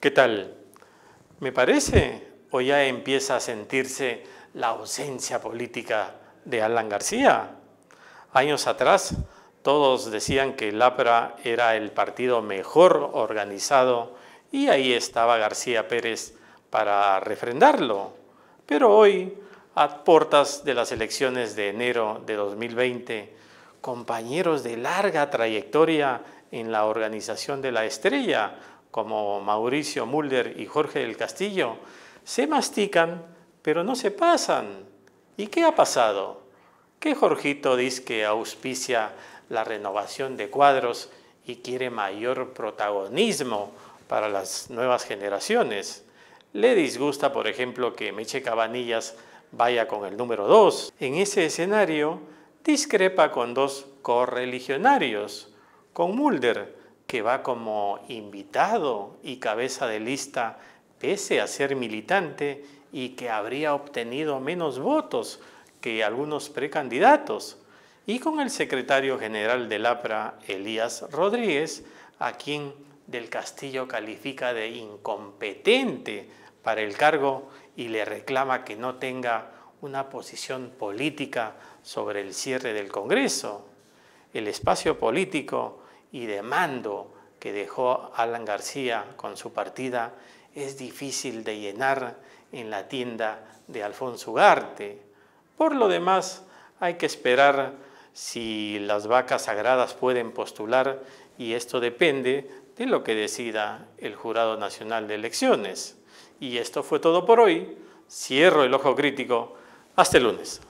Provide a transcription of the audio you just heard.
¿Qué tal? ¿Me parece o ya empieza a sentirse la ausencia política de Alan García? Años atrás todos decían que el APRA era el partido mejor organizado y ahí estaba García Pérez para refrendarlo. Pero hoy a portas de las elecciones de enero de 2020, compañeros de larga trayectoria en la organización de la estrella, como Mauricio Mulder y Jorge del Castillo, se mastican, pero no se pasan. ¿Y qué ha pasado? ¿Qué Jorgito dice que auspicia la renovación de cuadros y quiere mayor protagonismo para las nuevas generaciones. Le disgusta, por ejemplo, que Meche Cabanillas vaya con el número 2. En ese escenario discrepa con dos correligionarios, con Mulder, que va como invitado y cabeza de lista pese a ser militante y que habría obtenido menos votos que algunos precandidatos, y con el secretario general del APRA, Elías Rodríguez, a quien del Castillo califica de incompetente para el cargo y le reclama que no tenga una posición política sobre el cierre del Congreso, el espacio político y de mando que dejó Alan García con su partida es difícil de llenar en la tienda de Alfonso Ugarte. Por lo demás, hay que esperar si las vacas sagradas pueden postular y esto depende de lo que decida el Jurado Nacional de Elecciones. Y esto fue todo por hoy. Cierro el ojo crítico. Hasta el lunes.